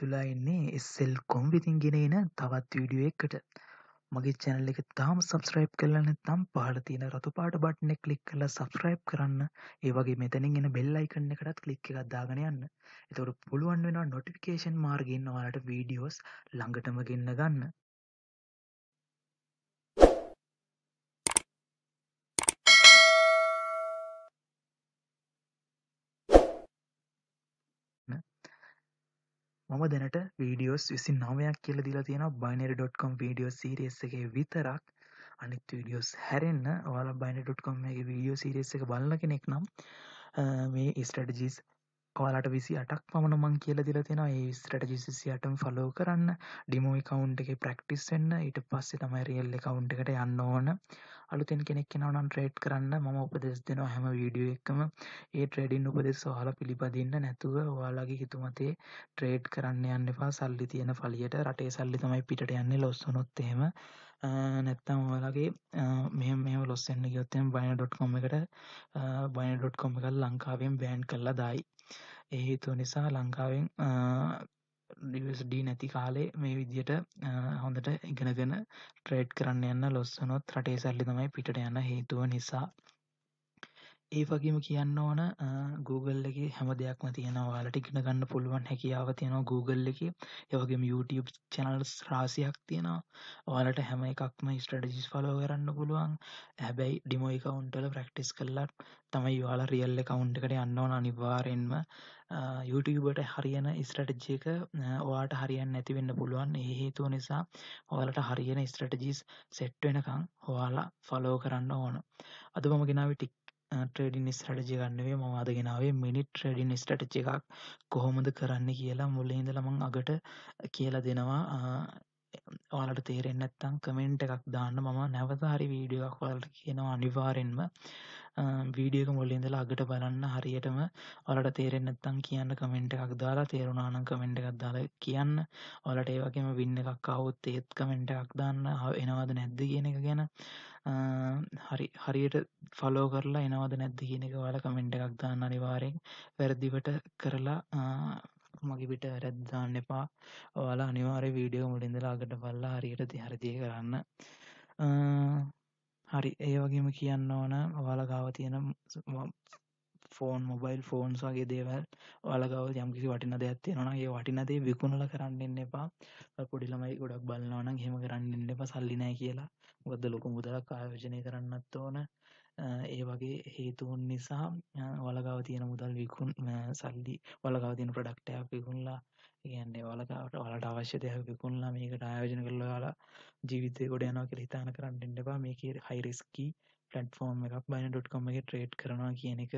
තුලා ඉන්නේ SL කොම්විතින් ගෙනෙන තවත් වීඩියෝ එකකට. මගේ channel එක තාම subscribe කරලා නැත්නම් පහළ තියෙන රතු පාට බටන් එක click කරලා subscribe කරන්න. ඒ වගේ මෙතනින් එන bell icon එකටත් click එකක් දාගෙන යන්න. එතකොට පුළුවන් වෙනවා notification මාර්ගයෙන් ඔයාලට videos ළඟටම ගෙන්න ගන්න. මම දැනට වීඩියෝස් විසි නවයක් කියල දිලා තියෙන බයිනරි.කොම් වීඩියෝ සිරස් එක විතරක් අනිත් වීඩියෝස් හැරෙන්න්න ඔයාලා බයින.කොම් එක වීඩියෝ සිරස් එක බලන්න කෙනෙක් නම් මේ ස්ටඩජීස් ඔයාලට විසි අටක් පමණ මං කියල දිල තිෙන ඒ ස්ට්‍රටජිසිසියටම ෆලෝ කරන්න ඩිමෝයි කවුන්් එක ප්‍රක්ටිස් වෙන්න ඊට පස්සේ තමයි රියල්ල කවුන්් එකට යන්න ඕන අලුතෙන් කෙනෙක් නවනම් ට්‍රේඩ් කරන්න මම උපදෙස් දෙනවා හැම වීඩියෝ එකම ඒ ට්‍රේඩින් උපදෙස් ඔහල පිළිපදින්න නැතුව ඔයාලගේ හිතුමතේ ට්‍රේඩ් කරන්න යන්න එපා සල්ලි තියෙන පලියට රටේ සල්ලි තමයි පිට යන්නේ ලොස්සනොත් එහෙම නැත්තම් ඔයාලගේ මෙ මේ ලොස්සන්න ගොත්තෙන් බයින.කොම් එකට බයින.කොම් එකල් ලංකාවෙන් බෑන්් කරලා දායි ඒ හේතුව නිසා ලංකාවෙන් ඩ නැති කාලේ මේ විදියට හොඳට ඉගෙනගෙන ට්‍රේඩ් කරන්න යන්න ලොස්සනොත් රටේ සල්ලි තමයි පිට යන්න හේතුව නිසා ඒ වගේම කියන්න ඕන Google එක හැම දෙයක්ම තියෙනවා ලට ඉගෙන ගන්න පුළුවන් හැකියාව තියෙනවා Google එක ඒවගේම YouTube චැනල්ස් රාසියක් තියෙනවා ඔයාලට හැම එකක්ම ස්ටඩජිස් පලෝ කරන්න පුළුවන් හැබැයි ඩිමෝ එකවුන්ටල ප්‍රක්ටිස් කරලත් තමයි යාලා රියල්ල කවුන්ටකට යන්න ඕන අනිවාරෙන්ම YouTubeට හරියන ස්ටටජික ඔයාට හරියන්න ඇතිවෙන්න පුළුවන් හේතුව නිසා ඔයාලට හරියන ස්ටටජිස් සෙට්වෙනකං හොයාලා ෆලෝ කරන්න ඕන අදමම ගෙනාව ටික් ට්‍රඩින් ස්ටටජි ගන්නවේ ම අදගෙනාවේ මිනි ට්‍රඩින් ස්ටටච් එකක් කොහොමද කරන්න කියලා මුල්ලහිඳලමං අගට කියල දෙනවා ඔයාලට තේරෙන්නේ නැත්නම් කමෙන්ට් එකක් දාන්න මම නැවත හරි වීඩියෝ එකක් ඔයාලට කියනවා අනිවාර්යෙන්ම වීඩියෝ එක මුලින් ඉඳලා අගට බලන්න හරියටම ඔයාලට තේරෙන්නේ නැත්නම් කියන්න කමෙන්ට් එකක් දාලා තේරුණා නම් කමෙන්ට් එකක් දාලා කියන්න ඔයාලට ඒ වගේම වින් එකක් ආවොත් ඒත් කමෙන්ට් එකක් දාන්න එනවද නැද්ද කියන එක ගැන හරි හරියට ෆලෝ කරලා එනවද නැද්ද කියන එක ඔයාලා කමෙන්ට් එකක් දාන්න අනිවාර්යෙන් වැරදිවට කරලා මගේ පිට වැරැද්ද දාන්න එපා. ඔයාලා අනිවාර්ය වීඩියෝ මුලින් ඉඳලා අගට බලලා හරියට හරි දේ කරන්න. හරි ඒ වගේම කියන්න ඕන ඔයාලා ගාව තියෙන ෆෝන් මොබයිල් ෆෝන්ස් වගේ දේවල් ඔයාලගව යම්කිසි වටින දෙයක් තියෙනවා ඒ වටිනදේ විකුණල කරන්න එපා පොඩිලමයි ගොඩක් බලන්නවනම් හෙම කරන්න එප සල්ලි නෑ කියලා ගොද ලොකු මුදලක් ආයෝජනය කරන්නත් ඕන ඒ වගේ හේතුවන් නිසා වලගාව තියෙන මුදල් විකුන් සල්ලි වලගාව තියෙන ප්‍රඩක්ටයක් විකුණලා කියන්නේ වලකාවට වලට අවශ්‍ය දෙයක් විකුණලා මේකට ආයෝජන කරලා යාලා ජීවිතේ ගොඩ යනවා කියලා හිතාන කරන්න එන්න එපා මේකේ හයි රිස්කි ප්ලැට්ෆෝම් එකක් binance.com එකේ ට්‍රේඩ් කරනවා කියන එක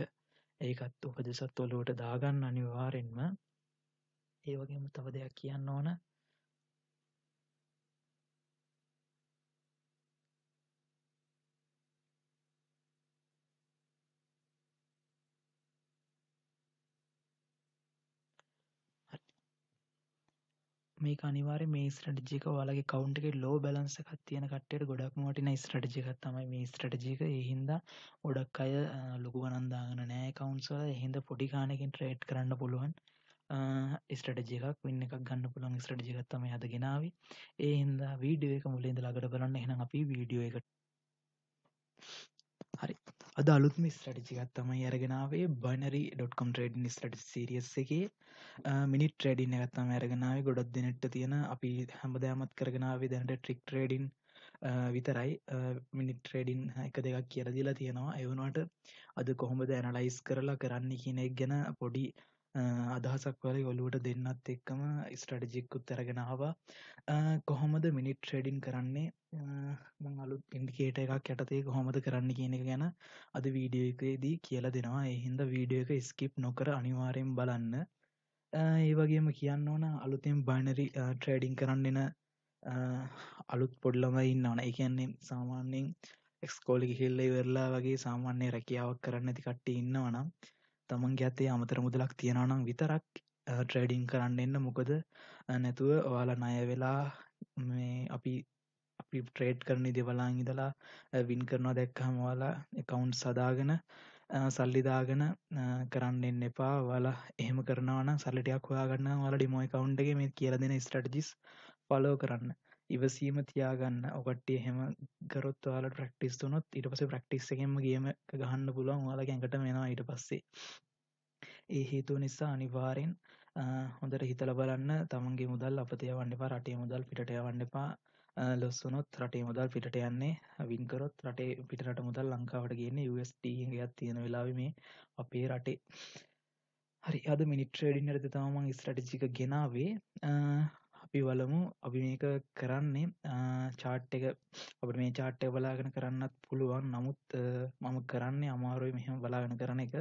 ඒකත් උපදෙසත් ඔලුවට දාගන්න අනිවාර්යෙන්ම ඒ වගේම තව දෙයක් කියන්න ඕන මේක අනිවාර්ය මේ ස්ට්‍රටජික ඔයාලගේ කවුන්ට් එකේ ලෝ බැලන්ස් එකක් තියෙන කට්ටියට ගොඩක්ම වටින ස්ට්‍රටජි එකක් තමයි මේ ස්ට්‍රටජි එක. ඒ හින්දා ගොඩක් අය ලොකු ගණන් දාගෙන නැහැ accounts වල. ඒ හින්දා පොඩි ගාණකින් ට්‍රේඩ් කරන්න පුළුවන්. ස්ට්‍රටජි එකක් වින් එකක් ගන්න පුළුවන් ස්ට්‍රටජි එකක් තමයි අද ගෙනාවේ. ඒ හින්දා වීඩියෝ එක මුලින් ඉඳලා අගට බලන්න. එහෙනම් අපි වීඩියෝ එකට හරි අද අලුත්ම ස්ටටිසිකත් තමයි අරගෙනාවේ බනරි ඩොට්කම් ට්‍රේඩ් ස්ලට සිරියස් එකේ මිනි ට්‍රේඩින් ඇත්තම අරගෙනාව ගොඩක් දෙනෙට තියෙන අපි හැමදෑමත් කරගෙනාව දැනට ට්‍රික් ට්‍රේඩින් විතරයි මිනි ට්‍රේඩින් එක දෙකක් කියරදිලා තියෙනවා එවනට අද කොහොමද ඇනලයිස් කරලා කරන්න කියනෙක් ගැන පොඩි අදහසක් වල ඔලුවට දෙන්නත් එක්කම ස්ටඩජික්කුත් ඇරගෙනවා කොහොමද මිනිට් ට්‍රේඩින් කරන්නේ අලු ඉන්ඩිකේට එකක් යටතේ කොහොමද කරන්න කියන එක ගැන අද වීඩියෝ එකේදී කියල දෙනවා එහින්ද වීඩියෝ එක ස්කිප් නොකර අනිවාරයෙන් බලන්න ඒ වගේම කියන්න ඕන අලුතෙන් බයිනරි ට්‍රේඩිං කරන්නන අලුත් පොඩ්ලමයි ඉන්න ඕන එකන්නේ සාමාන්‍යෙන් එක්ස්කෝලි හිල්ලේ වෙරලා වගේ සාමාන්‍ය රැකියාවක් කරන්න ඇති කට්ටි ඉන්නවනම් තමන්ගේ අතේ අමතර මුදලක් තියෙනනම් විතරක් ට්‍රේඩිං කරන්න එන්න මොකද නැතුව ඔයාලා නය වෙලා මේ අපි අපි ට්‍රේඩ් කරන දෙවලාං ඉදලා වින් කරනවා දැක්කහම ඔයාලා එකවුන්් සදාගෙන සල්ලිදාගෙන කරන්න එන්න එපා වලා එහෙම කරනවන සල්ලටයක් හොයාගන්න වල ඩිමෝයි කවුන්්ගේ මේ කියලදෙන ස්ටටජිස් පලෝ කරන්න ඉවසීම තියාගන්න ඔකට්ටේ හෙම ගරොත් යාල ප්‍රක්ටිස් තුනොත් ඉට පස ප්‍රක්ටිස් එකෙන්ම ගේම ගහන්න පුළුවන් යාලා ගැකට මෙෙනවා ඊට පස්සේ ඒ හේතුව නිසා අනිවාරෙන් හොඳට හිතල බලන්න තමන්ගේ මුදල් අපතය වන්නපා රටේ මුදල් පිටය වන්නපා ලොස්සුනොත් රටේ මුදල් පිට යන්නේ වින්කරොත් රටේ පිටරට මුදල් ලංකාවට ගන්න ස්ටගත් තියෙන වෙලාව මේ අපේ රටේ හරි අද මිනිට්‍රේඩින් ඇත තමන් ස්ටටිසිික ගෙනාවේ අපි වලමු අපි මේක කරන්නේ චාට් එක අපට මේ චාට් එක බලාගෙන කරන්නත් පුළුවන් නමුත් මම කරන්නේ අමාරුයි මෙහෙම බලාගෙන කරන එක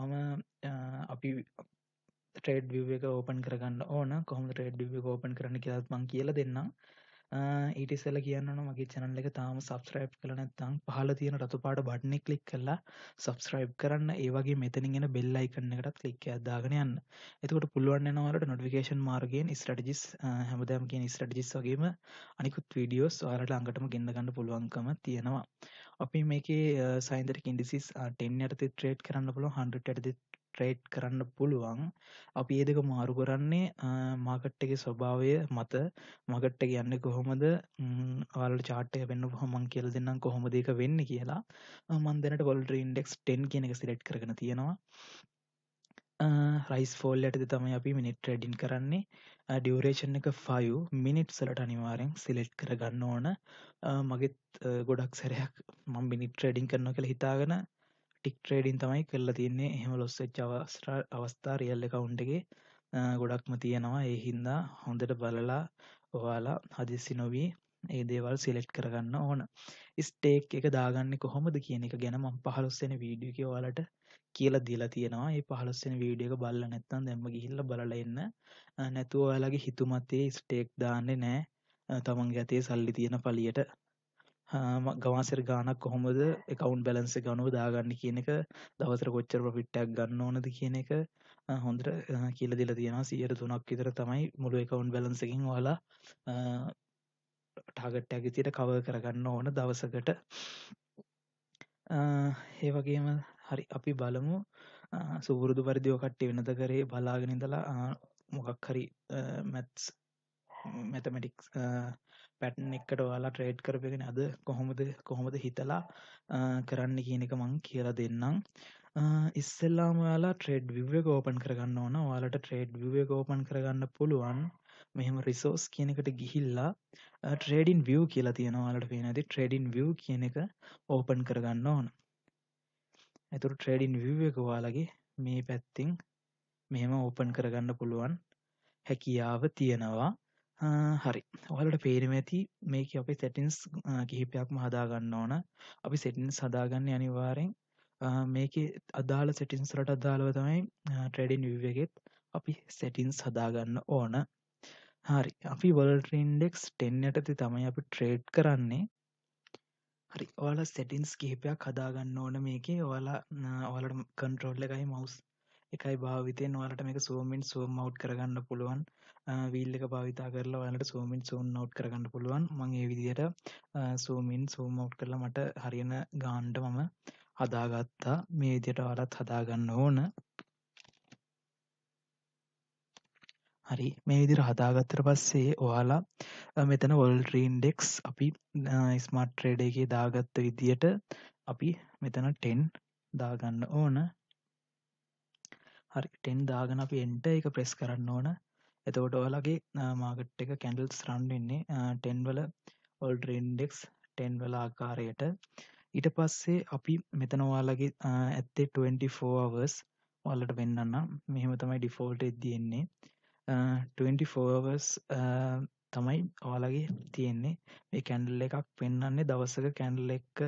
මම අපි ට්‍රේඩ් ව එක ඕපන් කරගන්න ඕන කොහොම ට්‍රේඩ් ව ඕපන් කරන කියලත්මං කියල දෙන්නම් ඊට ඉස්සෙල්ලා කියන්න මගේ channel එක තාම subscribe කරලා නැත්නම් පහළ තියෙන රතු පාට බටන් එක click කරලා subscribe කරන්න. ඒ වගේ මෙතනින් එන bell icon එකටත් click එකක් දාගෙන යන්න. එතකොට පුළුවන් වෙනවා ඔයාලට notification මාර්ගයෙන් strategies හැමදාම කියන strategies වගේම අනිකුත් videos ඔයාලට ළඟටම ගෙන්න ගන්න පුළුවන්කම තියෙනවා. අපි මේකේ සයින්දරික ඉන්ඩිසිස් 10 යටතේ ට්‍රේඩ් කරන්න පුළුවන් 100 යටතේ ට්‍රේඩ් කරන්න පුළුවන් අපි ඒදක මාරු කරන්නේ මාකට්ටක ස්වභාවය මත මකට්ට කියන්න කොහොමද ආල් චාටය වෙන්න හොමන් කියල දෙන්නම් කොහොම දෙක වෙන්න කියලා මන්දනට ගොල්ට ඉන්ඩෙක්ස් ටෙන් කියනක සිලෙට් කරන තියෙනවා රයිස් ෆෝල් ඇටද තමයි අපි මිනිට ඩින් කරන්නේ ඩියවරේෂන් එක ෆයු මිනිට් සලට අනිවාරෙන් සිලෙට් කරගන්න ඕන මගෙත් ගොඩක් සැරයක් මම් බිනිට ්‍රඩින් කරන කළ හිතාගෙන ටික් ට්‍රේඩින් තමයි කරලා තියන්නේ එහෙම ලොස්සච් අවස්ට්‍රා අවස්ථා රියල්ල කවුන්්ගේ ගොඩක්ම තියෙනවා එහින්දා හොඳට බලලා ඔයාලා හදිස්සි නොවී ඒ දේවල් සිලෙට් කරගන්න ඕන ස්ටේක් එක දාගන්න කොහොමද කියන එක ගැනම පහලොස්සෙන වීඩියක වාලට කියලා දිලා තියෙනවා ඒ පහලොස්සෙන වීඩියක බල්ල නැත්තන් දෙම ගිහිල්ල බලල එන්න නැතුව ඔයාලගේ හිතුමතේ ස්ටේක් දාන්නේ නෑ තමන් ගැතේ සල්ලි තියෙන පලියට ගවාසර ගානක් කොහොමද එකවුන් බැලන්ස ගනුව දාගන්න කියන එක දවසර කොච්චර පිට්ටක් ගන්න ඕනද කියන එක හොඳට කියල දිල තියෙන සියයට තුනක් විතර තමයි මුළුව එකවුන් බැලන්සකින් වාලා ටාගට්ට ඇගතියට කව කරගන්න ඕන දවසකට ඒවගේම හරි අපි බලමු සුබුරුදු පරිදිෝ කට්ටි වෙනද කරේ බලාගෙනදලා මොකක් හරි මැත්ස් මැතමටික්ස් පැටන් එක්කට ඔයාලා ට්‍රේඩ් කරපගෙන අද කොහොමද කොහොමද හිතලා කරන්න කියන එක මං කියලා දෙන්නම් ඉස්සෙල්ලාම යාලා ට්‍රේඩ් විව්ව ගෝපන් කරගන්න ඕන යාලට ට්‍රේඩ් විවේ ගෝපන් කරගන්න පුළුවන් මෙහෙම රිසෝස් කියන එකට ගිහිල්ලා ට්‍රේඩින් විය් කියලා තියෙනවාලට පේන ඇති ට්‍රේඩින් විය් කියන එක ඕපන් කරගන්න ඕන ඇතුරු ට්‍රේඩින් විව් එක වාලගේ මේ පැත්තිං මෙහෙම ඕපන් කරගන්න පුළුවන් හැකියාව තියෙනවා හරි ඔහලට පේරම ඇති මේක අපි සැටින්ස් කිහිපයක්ම හදාගන්න ඕන අපි සෙටින් සදාගන්න අනිවාරෙන් මේක අදාළ සෙටින්ස්රට අදාළව තමයි ට්‍රඩින් විවගෙත් අපි සැටින් සදාගන්න ඕන හරි අපි වල්ට ඉන්ඩෙක්ස් ටෙන් යටති තමයි අපි ට්‍රේඩ් කරන්නේ හරි ඔයාල සෙටින්ස් කිහිපයක් හදාගන්න ඕන මේකේ ඔයාලා ඔයාලට කන්ට්‍රෝල්ල එකයි මවස් එකයි භාවිතයෙන් ඔයාලට මේක සුවමින් සුවම් මව් කරගන්න පුළුවන් වීල් එක භාවිතා කරලා ඔයාලට zoom in zoom out කරගන්න පුළුවන්. මම ඒ විදිහට zoom in zoom out කරලා මට හරියන ගානට මම හදාගත්තා. මේ විදිහට ඔයාලත් හදාගන්න ඕන. හරි මේ විදිර හදාගත්තර පස්සේ ඔයාලා මෙතන වොල්ට්‍රීන්ඩෙක්ස් අපි ස්මර්ට් ට්‍රේඩයගේ දාගත්ත විදියට අපි මෙතන ටෙන් දාගන්න ඕන හරි ටෙන් දාගන අපි එන්ට එක ප්‍රෙස් කරන්න ඕන එතකොට ඔයාලගේ මාගට් එක කැන්ඩල්ස් රන්වෙන්නේ ටෙන්වල ඔල්ට ඉන්ඩෙක්ස් ටෙන්වල ආකාරයට ඊට පස්සේ අපි මෙතනවාලගේ ඇත්තේ 24වර්ස් ඔල්ලට වෙන්නන්න මෙහෙම තමයි ඩිෆෝල්ට තියෙන්නේ 24වර්ස් තමයි ඔයාලගේ තියෙන්නේ මේ කැන්ඩල් එකක් පෙන්න්නන්නේ දවසක කැන්ඩල් එක්ක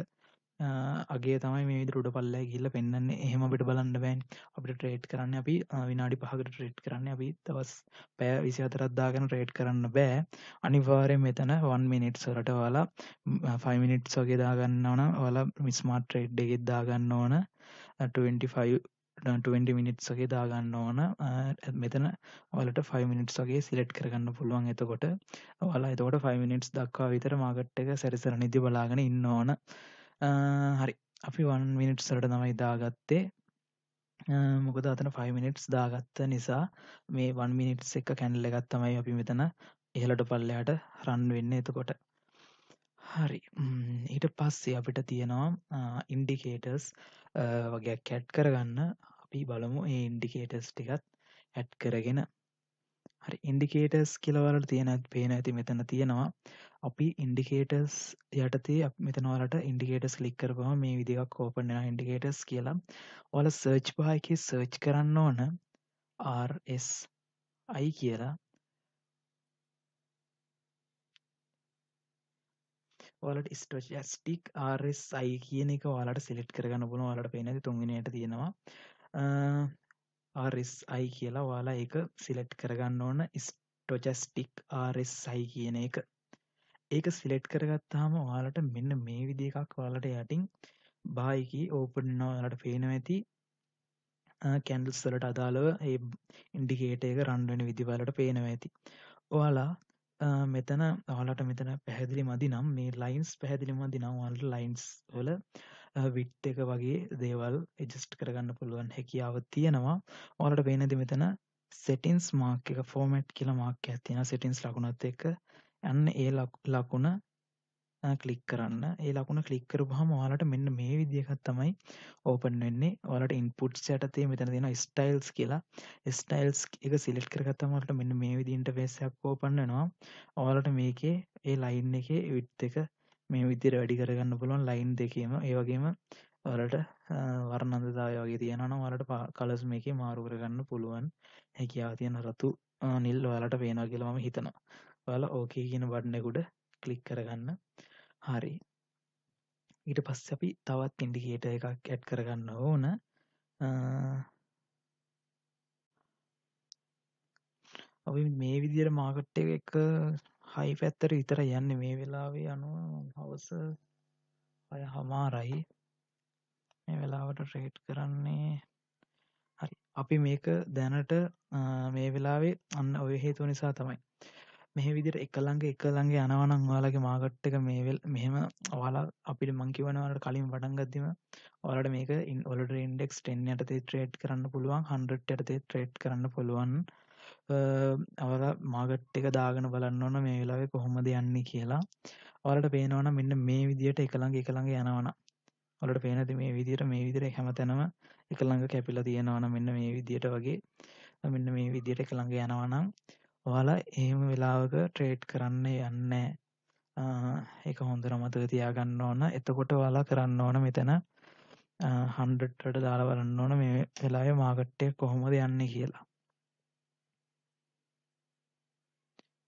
අගේ තමයි මේ විදිහට උඩ පල්ලෑ ගිහිල්ලා පෙන්වන්නේ. එහෙම අපිට බලන්න බෑනේ. අපිට ට්‍රේඩ් කරන්න අපි විනාඩි 5කට ට්‍රේඩ් කරන්න අපි දවස් පැය 24ක් දාගෙන ට්‍රේඩ් කරන්න බෑ. අනිවාර්යෙන් මෙතන 1 minutes වලට ඔයාලා 5 minutes වගේ දාගන්න ඕන. ඔයාලා ස්මාර්ට් ට්‍රේඩ් එකෙත් දාගන්න ඕන. 25 20 මිනිට්ස් වගේ දාගන්න ඕන මෙතන වලට 5 මිනිට්ස් වගේ සිලෙට් කරගන්න පුළුවන් එතකොට ඔයාලා එතකොට 5 මිනිට්ස් දක්වා විතර මාකට් එක සැරිසර නිදි බලාගෙන ඉන්න ඕන හරි අපි වන් මිනිට් සට නමයි දාගත්තේ මොකද අතන 5 මිනිට්ස් දාගත්ත නිසා මේ 1 මිනිට්ස් එක කැන්ඩල් එකක් තමයි අපි මෙතන ඉහළට පල්ලයට රන් වෙන්න එතකොට හරි ඊට පස්සේ අපිට තියෙනවා ඉන්ඩිකේටර්ස් වගේ කැට් කරගන්න අපි බලමු ඒ ඉන්ඩිකේටර්ස් ටිකත් ඇට් කරගෙන හරි ඉන්ඩිකේටර්ස් කියලවලට තියෙන පේන ඇති මෙතන තියෙනවා අපි ඉන්ඩිකේටර්ස් යටතේ මෙතනවලට ඉන්ඩිකේටස් ලික්කරපම මේ විදික් ඕපන ඉන්ඩිකේටස් කියලා ඔල සර්ච් පායකි සර්ච් කරන්න ඕන RS අයි කියලා ඔලට ස්ටෝස්ටික් RSයි කියන එක ඔලට සිලෙට් කරගන්න පුුණ ඔලට පේනති තුන්ගනයට තියෙනවා RSI කියලා ඔයාලා ඒක සිලෙට් කරගන්න ඕන ස්ටොජස්ටික් RSI කියන එක ඒක සිලෙට් කරගත්තාම ඔයාලට මෙන්න මේ විදි එකක් ඔයාලට යටින් බායිකී ඕපන්නලට පේන ඇති කැන්ඩල්ස් වලට අදාළව ඒ ඉන්ඩිකේට එක රන්ඩුවෙන විදිවලට පේනව ඇති ඔයාලා මෙතන ඔලට මෙතන පැහැදිලි මදි නම් මේ ලයින්ස් පැහැදිලි මදි නම් ඔයාලට ලයින්ස් වල විට් එක වගේ දේවල් එජස්ට් කරගන්න පුළුවන් හැකියාව තියෙනවා ඕලට පේනති මෙතන සෙටින්ස් මාර්ක එක ෆෝමට් කියල මාර්ක ඇතින සෙටින්ස් ලකුණත් එක යන්න ඒ ලකුණ කලික් කරන්න ඒ ලකුණ කලික්කර හම යාලට මෙන්න මේ විදිහත් තමයි ඕපන් වෙන්නේ ඔලට ඉන්පුට්ස් යටතේ මෙතන දෙෙන ස්ටයිල්ස් කියලා ස්ටයිල්ස් එක සිලෙට් කරගත්තමට මෙන්න මේ විදින්ට පේසයක් ඕපන්නනවා ඕලට මේකේ ඒ ලයින් එක විට් එක මේ විදිර වැඩි කරගන්න පුළුවන් ලයින් දෙකීම ඒවගේම වලට වර්ණන්දදාය වගේ තියෙනන වලට කලස් මේක මාරු කරගන්න පුළුවන් හැකියාව තියෙන රතු නිල් ඔයාලට පේනා කියලවම හිතනවා ඔයාල ඕකේ කියන බඩ්නෙකුඩ කලික් කරගන්න හරි ඊට පස්ස අපි තවත් ඉන්ඩිකේට එකක් ඇට් කරගන්න ඕන අපි මේ විදිර මාකට්ට එක හයි පැත්තර විතර යන්න මේ වෙලාවේ අනුව හවස අය හමාරයි මේ වෙලාවට ට්‍රේට් කරන්නේ හරි අපි මේක දැනට මේ වෙලාවේ අන්න ඔය හේතුව නිසා තමයි මෙහ විදිර එකළඟ එකළඟගේ යනවනං වාලගේ මාගට් එක මේවල් මෙහෙම ඔයාලා අපිට මංකිවනවට කලින් වඩන්ගත්දිම ඔලට මේක ඉන් ඔලට ඉන්ඩෙක්ස් ටෙන් යටතේ ට්‍රේට් කරන්න පුළුවන් හන්ට යටතේ ට්‍රේට් කරන්න පුළුවන් අවල මාගට් එක දාගෙන බලන්න ඕන මේ වෙලාවේ කොහොමද යන්නේ කියලා ඔලට පේනවන මෙන්න මේ විදියට එකළඟ එකළඟ යනවන ඔලට පේනති මේ විදියට මේ විදිර හැමතැනම එකළඟ කැපිල තියෙනවන මෙන්න මේ විදියට වගේ මෙන්න මේ විදියට එකළඟ යනවනම් ඔයාලා එහෙම වෙලාවක ට්‍රේට් කරන්න යන්න එක හොඳර මතක තියාගන්න ඕන එතකොට වාලා කරන්න ඕන මෙතැන හන්ඩට දාලා බලන්න ඕන මේ වෙලාය මාගට්ටය කොහොමද යන්න කියලා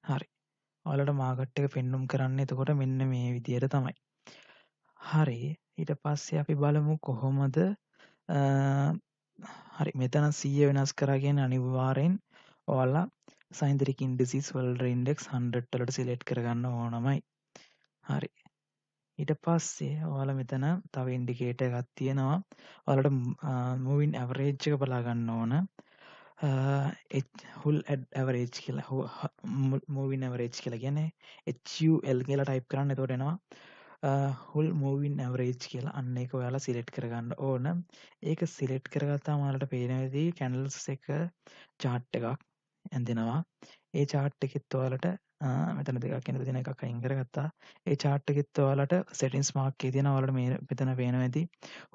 හරි. ඔයාලට මාකට් එක පෙන්නුම් කරන්න එතකොට මෙන්න මේ විදියට තමයි. හරි. ඊට පස්සේ අපි බලමු කොහොමද හරි මෙතන 100 වෙනස් කරා කියන්නේ අනිවාර්යෙන් ඔයාලා සයින්දරික ඉන්ඩෙක්ස් වලට ඉන්ඩෙක්ස් 100 වලට සිලෙක්ට් කරගන්න ඕනමයි. හරි. ඊට පස්සේ ඔයාලා මෙතන තව ඉන්ඩිකේටර් එකක් තියෙනවා. ඔයාලට මූවින් ඇවරේජ් එක බලා ගන්න ඕන. හුල් ඇවරේජ් කියලා හෝ මූවින් ඇවරේජ් කියලා ගැන එල් කියලා ටයිප් කරන්න තොටෙනවා හුල් මූවින් ඇවරේජ් කියලා අන්න එක ඔයාලා සිලෙට් කරගන්න ඕන ඒක සිලෙට් කරගත්තා මාලට පේනවෙදී කැනල්ස් එක චාට් එකක් ඇඳෙනවා ඒ චාට් එකෙත් ඔයාලට මෙතන දෙකක් කියන දෙන එකක් අයින් කරගත්තා. ඒ chart එකෙත් ඔයාලට settings mark එකේ තියෙනවා. ඔයාලට මේ මෙතන පේනවා ඇති.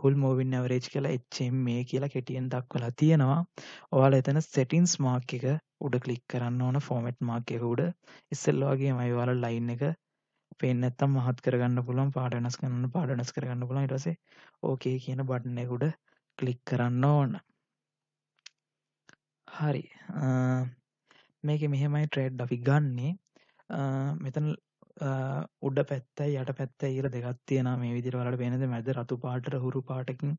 full moving average කියලා HMA කියලා කෙටියෙන් දක්වලා තියෙනවා. ඔයාලා එතන settings mark එක උඩ ක්ලික් කරන්න ඕන format mark එක උඩ. ඉස්සෙල්ලා වගේමයි ඔයාලා line එක පේන්නේ නැත්තම් මහත් කරගන්න පුළුවන්, පාට වෙනස් කරන්න, පාට වෙනස් කරගන්න පුළුවන්. ඊට පස්සේ okay කියන button එක උඩ ක්ලික් කරන්න ඕන. හරි මේක මෙහෙමයි ට්‍රේඩ් අපි ගන්නේ මෙතන උඩ පැත්තයි යට පැත්තයි කියලා දෙකක් තියෙනවා මේ විදිහට ඔයාලට පේනද මැද රතු පාටට හුරු පාටකින්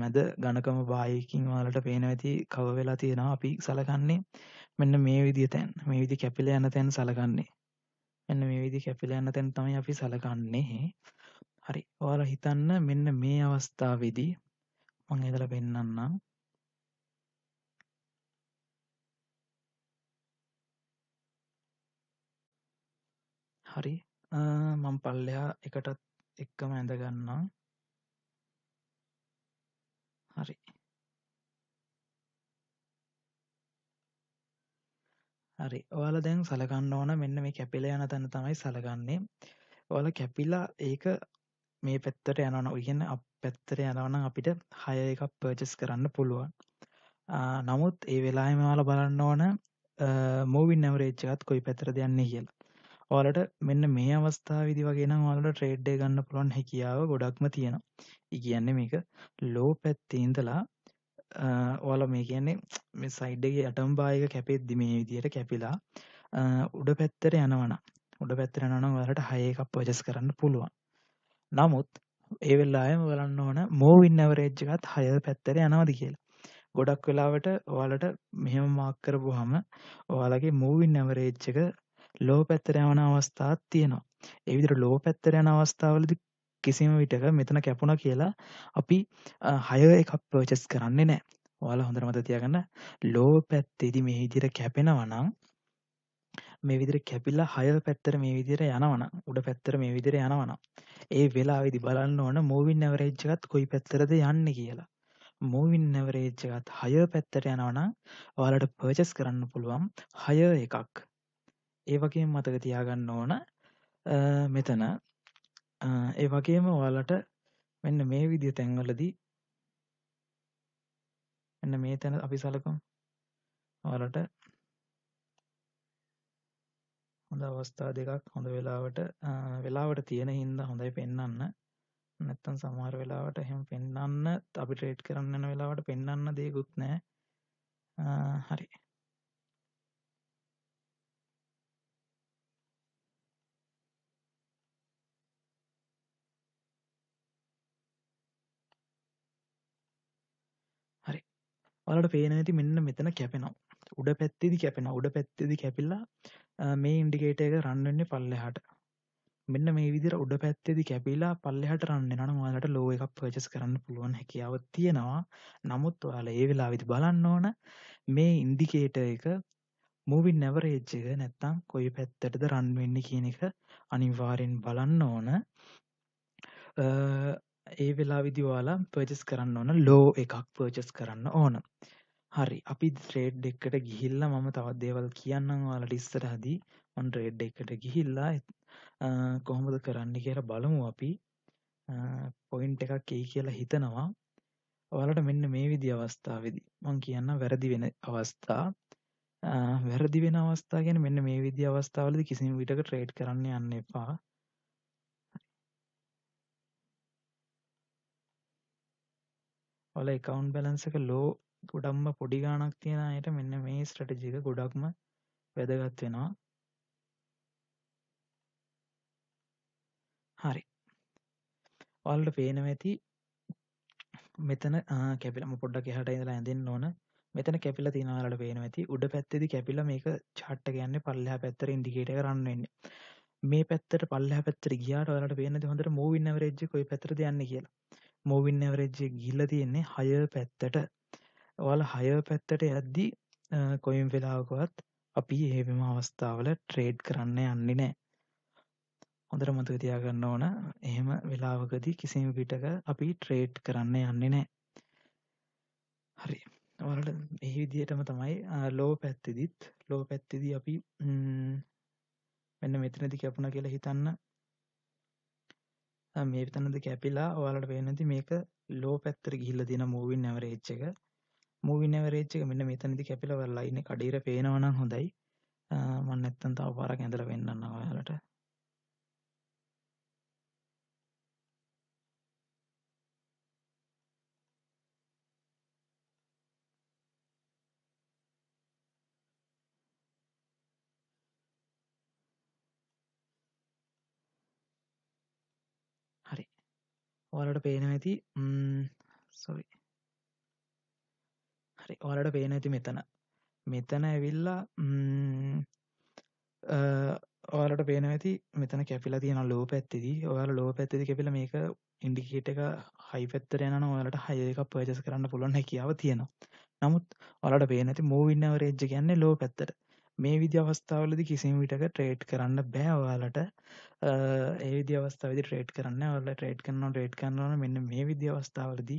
මැද ඝනකම වායකින් ඔයාලට පේනවා ඇති කව වෙලා තියෙනවා අපි සලකන්නේ මෙන්න මේ විදිහ තැන් මේ විදිහ කැපිලා යන තැන් සලකන්නේ මෙන්න මේ විදිහ කැපිලා යන තැන් තමයි අපි සලකන්නේ හරි ඔයාලා හිතන්න මෙන්න මේ අවස්ථාවේදී මම හිතලා පෙන්නන්නම් හරි මම පල්ලෙහා එකටත් එක්කම ඇඳගන්නම් හරි හරි ඔයාල දැන් සලගන්න ඕන මෙන්න මේ කැපිල යන තැන තමයි සලගන්නේ ඔල කැපිලා ඒක මේ පැත්තට යනවන ඉගෙන අප පැත්තර යනවන අපිට හය එකක් පර්චස් කරන්න පුළුවන් නමුත් ඒ වෙලාම වාල බලන්න ඕන මූවින් නැවරේච්චකත් කොයි පැතර දෙයන්නේ කියලා ඔයාලට මෙන්න මේ අවස්ථාවවිදි වගේ නම් ඔයාලට ට්‍රේඩ්ඩේ ගන්න පුළුවන් හැකියාව ගොඩක්ම තියෙනවා ඉගන්නේ මේක ලෝ පැත්තීන්දලා ඕල මේ කියන්නේ මේ සයිඩ්ඩගේ අටම්බායක කැපෙද්දි මේ විදියට කැපිලා උඩ පැත්තර යනවන උඩ පැත්තර නම් වලට හයකක් පෝජස් කරන්න පුළුවන් නමුත් ඒවෙල්ලායම වලන්න ඕන මෝවින් අවරේජ්ජකත් හය පැත්තර යනවද කියලා ගොඩක් වෙලාවට ඔයාලට මෙහෙම මාක්කරපු හම ඔයාලගේ මූවින් නැවරේච්චක ලෝ පැත්තර යවන අවස්ථාත් තියෙනවා. එවිදිට ලෝ පැත්තර යන අවස්ථාවලදි කිසිම විටක මෙතන කැපුණ කියලා අපි හය එකක් පර්චස් කරන්නේ නෑ ඔයාලා හොඳර මත තියගන්න ලෝ පැත්තේදි මේ විදිර කැපෙනවනම් මේ විදිර කැපිල්ලා හය පැත්තර මේ විදිර යනවන උඩ පැත්තර මේ විදිර යනවනම් ඒ වෙලා විදි බලන්න ඕන මූවින් ඇවරේජ්ජගත් කොයි පැත්තරද යන්න කියලා මූවින් නැවරේජ්ජගත් හය පැත්තට යනවනම් ඔයාලට පර්චස් කරන්න පුළුවන් හය එකක් ඒ වගේම මතක තියාගන්න ඕන මෙතන ඒ වගේම ඔයාලට මෙන්න මේ විදිය තැන්වලදී මෙන්න මේ තැන අපි සලකමු ඔයාලට හොඳ අවස්ථා දෙකක් හොඳ වෙලාවට වෙලාවට තියෙන හින්දා හොඳයි පෙන්වන්න නැත්තම් සමහර වෙලාවට එහෙම පෙන්වන්න අපි ට්‍රේඩ් කරන්න යන වෙලාවට පෙන්වන්න දේකුත් නැහැ හරි ඔයාලට පේන ඇති මෙන්න මෙතන කැපෙනවා උඩ පැත්තේදි කැපෙන උඩ පැත්තේදි කැපිලා මේ ඉන්ඩිකේටර් එක රන් වෙන්නේ පල්ලෙහාට මෙන්න මේ විදිර උඩ පැත්තේදි කැපිලා පල්ලෙහට රන්න නම් ඔයාලට ලෝ එකක් පර්චස් කරන්න පුළුවන් හැකියාව තියෙනවා නමුත් ඔයාල ඒ වෙලා විදි බලන්න ඕන මේ ඉන්දිකේට එක මූවින් නැවරේජ් එක නැත්තං කොයි පැත්තටද රන්වෙන්න කියන එක අනිවාරෙන් බලන්න ඕන ඒ වෙලාවේදී ඔයාලා පර්චේස් කරන්න ඕන ලෝ එකක් පර්චේස් කරන්න ඕන. හරි. අපි ට්‍රේඩ් එකට ගිහිල්ලා මම තවත් දේවල් කියන්නම් ඔයාලට ඉස්සරහදී. මම ට්‍රේඩ් එකට ගිහිල්ලා කොහොමද කරන්න කියලා බලමු අපි. පොයින්ට් එකක් එයි කියලා හිතනවා. ඔයාලට මෙන්න මේ විදි අවස්ථාවේදී මම කියන්න වැරදි වෙන අවස්ථා වැරදි වෙන අවස්ථා ගැන මෙන්න මේ විදි අවස්ථාවලද කිසිම විටක ට්‍රේඩ් කරන්න යන්න එපා ඔල එකවුන්් බැලන්සක ලෝ ගොඩම්ම පොඩි ගානක් තියෙන අයට මෙන්න මේ ස්ට්‍රටජික ගොඩක්ම වැදගත් වෙනවා හරි ඔල්ට පේනව ඇති මෙතන කැපිලම පොඩ්ඩක් හට ඉඳලා ඇඳෙන් ඕන මෙතන කැපිල තිනාලට පේන ඇති උඩ පැත්තෙදි කැපිල මේක චට්ට ගන්න පල්ලහ පැත්තර ඉන්ඩිකේට කරන්නන්න මේ පැත්තට පල්ල පැත්තර ගියාට වලට පේන හොඳට මූවින්න රෙජ්ජ කොයි පැත්‍ර යන්න කියලා මෝවින් ඇවරෙජ්ජේ ගිල්ල තියෙන්නේ හය පැත්තට වල හය පැත්තට යද්දි කොයිම් වෙලාවකවත් අපි ඒවිම අවස්ථාවල ට්‍රේඩ් කරන්න යන්නේ නෑ හොඳර මතු තියාගන්න ඕන එහෙම වෙලාවකදී කිසිම පිටක අපි ට්‍රේට් කරන්න යන්නේ නෑ හරි වලට එහි විදිහටම තමයි ලෝ පැත්තිදිත් ලෝ පැත්තිදි අපි මෙන්න මෙතනති කැපුණ කියලා හිතන්න මේතනද කැපිලා ඔයාලට පේනති මේක ලෝ පැත්තර ගිල්ල තින මූවින් ඇවරේච්ච එක මූවින් ඇවරේච්ච එක මෙන්න මෙතනති කැපිලවරලයින කඩීර පේනවනම් හොඳයි මන්න එත්තන් තව පාරක් ඇඳර වෙන්නන්න ඔයාලට ඔයාලට පේන ඇති සොරි හරි ඔයාලට පේන ඇති මෙතන මෙතන ඇවිල්ලා ඔයාලට පේන ඇති මෙතන කැපිලා තියෙන ලෝ පැත්තිදි ඔයාල ලෝ පැත්තිදි කැපිල මේක ඉන්ඩිකේට එක හයි පැත්තර යන ඔයාලට හයක පර්ජස් කරන්න පුළුවන් හැකියාව තියෙනවා නමුත් ඔලට පේනති මූවින්නවරේජ්ජ කියන්නේ ලෝ පැත්තට මේ විදි අවස්ථාවලදි කිසිම විටක ට්‍රේට් කරන්න බෑ ඔයාලට ඒවිදි අවස්ථාවදි ට්‍රේට් කරන්න ඔල ට්‍රේට් කරන්න ට්‍රේට් කරන්නවන මෙන්න මේ විදි අවස්ථාවලදී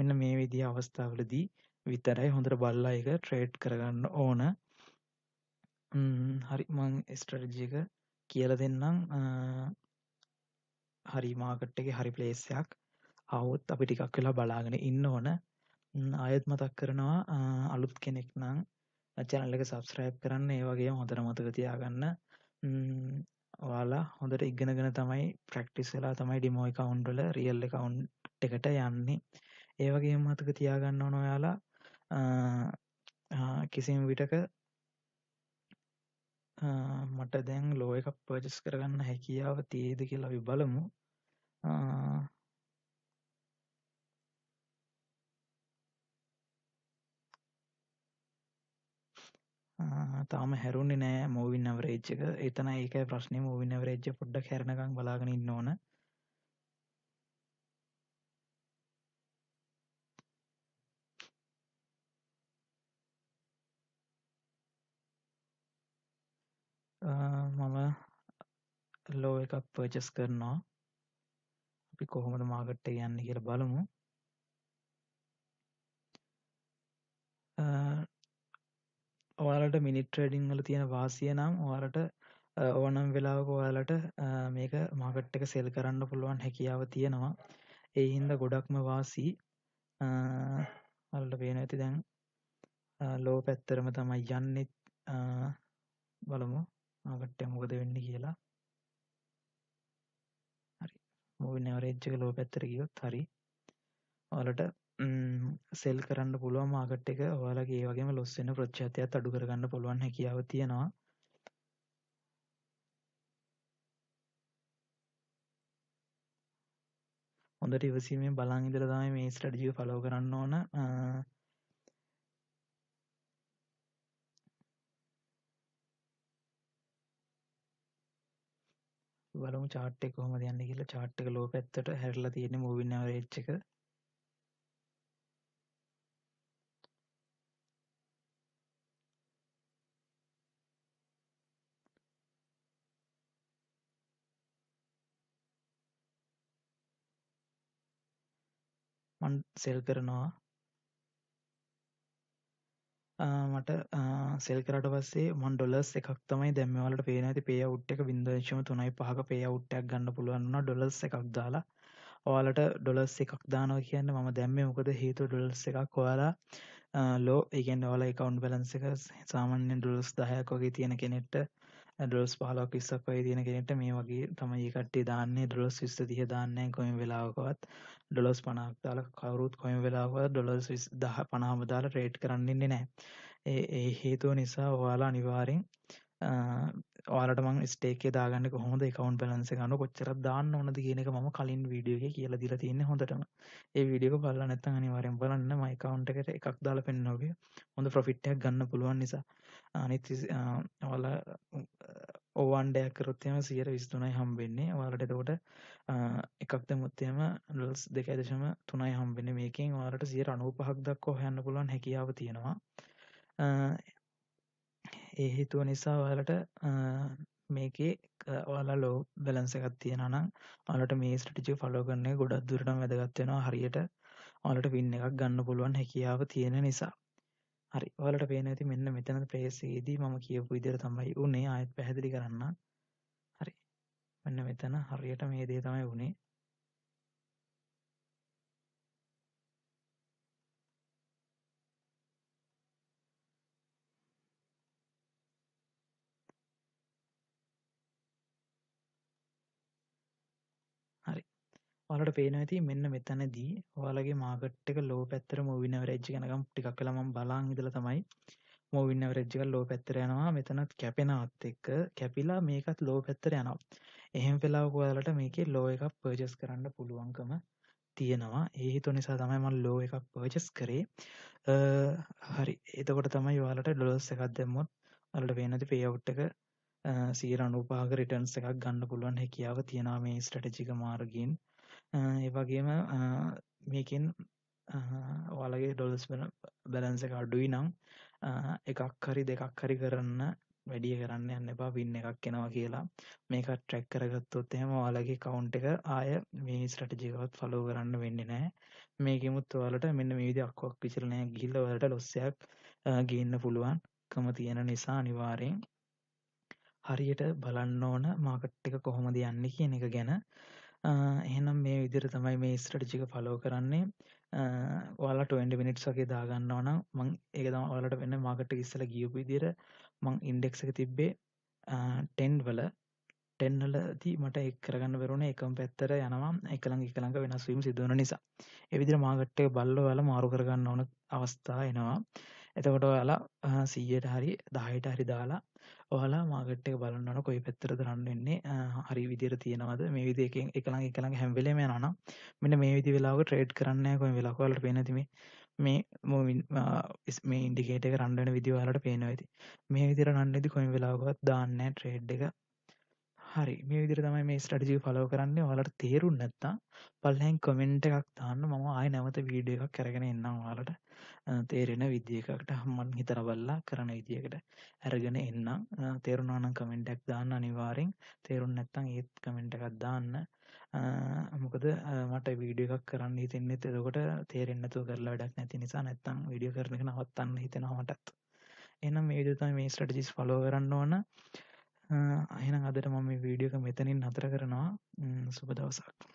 මෙන්න මේ විදි අවස්ථාවලදී විතරයි හොඳට බල්ලා එක ට්‍රේට් කරගන්න ඕන හරි මං ස්ටරජික කියල දෙන්නම් හරි මාකට් එක හරි පලේස්යක් අවුත් අපි ටිකක් වෙලා බලාගෙන ඉන්න ඕන අයත් මතක් කරනවා අලුත් කෙනෙක් නම් චැනල් එක සබස්ක්‍රයිබ් කරන්න ඒ වගේ හොඳට මතක තියාගන්න ඔයාලා හොඳට ඉගෙනගෙන තමයි ප්‍රක්ටිස් වෙලා තමයි ඩිමෝ එකවුන්්ඩල රියල් එකවුන්් එකට යන්නේ ඒවගේ මතක තියාගන්න ඕන ඔයාලා කිසිම විටක මට දැන් ලෝ එකක් පර්ජස් කරගන්න හැකියාව තියේද කියලා අපි බලමු තාම හැරුන්නේ නෑ මූවින් ඇවරේජ් එක. එතන ඒකයි ප්‍රශ්නේ මූවින් ඇවරේජ් එක පොඩ්ඩක් හැරෙනකන් බලාගෙන ඉන්න ඕන. මම ලෝ එකක් පර්චස් කරනවා. අපි කොහොමද මාකට් එක යන්නේ කියලා බලමු. ඔයාලට මිනිත් ට්‍රේඩිං වල තියෙන වාසිය නම් ඔයාලට ඕනම් වෙලාවක ඔයාලට මේක මාකට් එක සෙල් කරන්න පුළුවන් හැකියාව තියෙනවා ඒ හින්ද ගොඩක්ම වාසී අල්ට පේන ඇති දැන් ලෝ පැත්තරම තමයි යන්නෙත් බලමු ආකට්ටය මොකද වෙන්න කියලා හරි මූ නැවරේච්චක ලෝ පැත්තර ගියොත් හරි ඔලට සෙල් කරන්න පුළුවන් මාකට් එක ඔයාලගේ ඒ වගේම ලොස් වෙන ප්‍රතිශතයත් අඩු කරගන්න පුළුවන් හැකියාව තියෙනවා. හොඳට ඉවසීමෙන් බලන් ඉඳලා තමයි මේ ස්ට්‍රැටජි එක ෆලෝ කරන්න ඕන. බලමු chart එක කොහොමද යන්නේ කියලා chart එක ලෝ පැත්තට හැරිලා තියෙන moving average එක මම සෙල් කරනවා මට සෙල් කරට පස්සේ මන් ඩොලස් එකක් තමයි දැම්මවලට පේන ඇති පේ උට් එක විින්දශම තුනයි පහක පේ උට්ටක් ගන්න පුළුවන්න ඩොලස් එකක් දාලා ඔයාලට ඩොලස් එකක් දානව කියන්න මම දැම්මේ මොකද හේතු ඩොලස් එකක් ඔයාලා ලෝ ඒගෙන් ඔල එකකවන්් බලන්ස එක සාමාන්‍යෙන් ඩොලස් දායකොගේ තියෙන කෙනෙට්ට ඩොලස් පහලක් විස්සක් වයි තියෙන කෙනෙට මේ වගේ තමයි කට්ටේ දාන්නේ ඩොලොස් විස්ස තිහ දාන්නේ කොයිම වෙලාවකවත් ඩොලොස් පනක් දාල කවරුත් කොයිම වෙලාව ඩොලොස් දහ පනාමදාල රේට් කරන්නන්නේ නෑ ඒ හේතුව නිසා ඔයාලා අනිවාරෙන් ඔයාලට මං ස්ටේකේ දාගන්න කොහොමද එකවන් පැලන්ස ගන්න කොච්චර දාන්න ඕනද කියනක ම කලින් වීඩියෝ එක කියලා දිලා තියන්න හොඳටම ඒ වීඩියෝ බල්ල නැත්තන් අනිවාරෙන් බලන්න මයිකවුන්ට එකට එකක් දාල පෙන්න්නෝගේ හොඳ ප්‍රොෆිට්ටයක් ගන්න පුළුවන් නිසා අනිත් ඔල ඔවන්ඩයක් කරොත්තයම සියර විස්තුනයි හම්බෙන්නේ වාලට දෝට එකක්ද මුත්තයම ලස් දෙක ඇදශම තුනයි හම්බෙන මේකින් වාලට සිය අනුව පහක් දක්කෝ හැන්න පුළුවන් හැකියාව තියෙනවා ඒ හේතුව නිසා ඔයාලට මේකේ ඔයාලා ලෝ බැලන්ස එකක් තියෙනනම් ඔයාලට මේ ස්ට්‍රැටජි ෆලෝ කරන එක ගොඩක් දුරටම වැදගත් වෙනවා හරියට ඔයාලට වින් එකක් ගන්න පුළුවන් හැකියාව තියෙන නිසා. හරි. ඔයාලට පේන ඇති මෙන්න මෙතන ප්ලේස් එකේදී මම කියපු විදිහට තමයි උනේ ආයෙත් පැහැදිලි කරන්න. හරි. මෙන්න මෙතන හරියට මේ දේ තමයි උනේ. ඔයාලට පේනවා ඇති මෙන්න මෙතනදී ඔයාලගේ මාකට් එක ලෝ පැත්තට මූවින් ඇවරේජ් එකනකම් ටිකක් වෙලා මම බලන් ඉඳලා තමයි මූවින් ඇවරේජ් එක ලෝ පැත්තට යනවා මෙතනත් කැපෙනවත් එක්ක කැපිලා මේකත් ලෝ පැත්තට යනවා එහෙම වෙලාවක ඔයාලට මේකේ ලෝ එකක් පර්චේස් කරන්න පුළුවන්කම තියෙනවා ඒ හිතු නිසා තමයි මල් ලෝ එකක් පර්චස් කරේ හරි එතකොට තමයි යාලට ඩොලස් එකක් දෙම්මොත් අලට වෙනති පේවට් එක සීර අනුපාග රිටන්ස් එකක් ගන්න පුළුවන් හැකියාව තියෙනවා මේ ස්ට්‍රටජික මාර්ගින් ඒවගේම මේකෙන් ඔයාලගේ ඩොලස් වන බැලන්ස එක අඩුයි නම් එකක් හරි දෙකක් හරි කරන්න වැඩිය කරන්න යන්න එපා පින්න එකක් කෙනවා කියලා මේක ට්‍රැක් කරගත්තොත් එහෙම ඔයාලගේ කවුන්් එක ආය මේ ස්ට්‍රටජිකවත් ෆලෝ කරන්න වෙන්න නෑ මේකෙමුත් ඔයාලට මෙන්න මේවිදි අක්වක් විචරණය ගිල්ල වලට ලොස්සයක් ගන්න පුළුවන් කම තියෙන නිසා අනිවාරයෙන් හරියට බලන්න ඕන මාකට් එක කොහොමද යන්න කියන එක ගැන එහෙනම් මේ විදිහට තමයි මේ ස්ට්‍රැටජි එක ෆලෝ කරන්නේ. ඔයාලට 20 minutes වගේ දාගන්නවා නම් මම ඒක තමයි ඔයාලට වෙන මාකට් එක ඉස්සලා ගියපු විදිහට මම ඉන්ඩෙක්ස් එක තිබ්බේ 10 වල 10 වලදී මට ඒක කරගන්න බැරුණේ එකම පැත්තට යනවා එකලඟ එකලඟ වෙනස් වීම සිදු වෙන නිසා. ඒ විදිහට මාකට් එක බල්ලෝ ඔයාලා මාරු කරගන්න ඕන අවස්ථා එනවා. එතකොට ඔයාලා 100ට හරි 10ට හරි දාලා ඔයාලා මාගට් එක බලන්න ඕන කොයි පැත්තටද රන් වෙන්නේ හරි විදියට තියෙනවද මේ විදිහේ එකෙන් එකලඟ එකලඟ හැම වෙලේම යනවා නම් මෙන්න මේ විදි වෙලාවක ට්‍රේඩ් කරන්න නැහැ කොහේ වෙලාවක ඔයාලට පේන ඇති මේ මේ මොමින් මේ ඉන්ඩිකේටර් එක රන් වෙන විදිහ ඔයාලට පේනවා ඇති මේ විදිහට රන් වෙද්දි කොහේ වෙලාවකවත් දාන්න නැහැ ට්‍රේඩ් එක හරි මේ විදිර තමයි මේ ස්ටඩිජි පලෝ කරන්නේ ඔයාලට තේරුම් නැත්තා පල්හැන් කොමෙන්ට් එකක් තාන්න මම ආය නැවත වීඩිය එකක් කරගෙන එන්නම් වාලට තේරෙන විදිියකකට හම්මන් හිතරබල්ලා කරන විදිියකට ඇරගෙන එන්නම් තේරුණානම් කමෙන්ටක් දාන්න අනිවාරෙන් තේරුම් නැත්තං ඒත් කමෙන්ට් එකක් දාන්න මොකද මට වීඩිය එකක් කරන්න හිතෙන්නේ තෙකොට තේරෙන්න්නතු කරලා වැඩක් නැති නිසා නැත්තං විඩිය කරන නවත්තන්න හිතෙනවටත් එනම් ඒඩතයි මේ ස්ටඩිස් පලෝ කරන්න ඕන එහෙනම් අදට මම මේ වීඩියෝ එක මෙතනින් නතර කරනවා. සුබ දවසක්.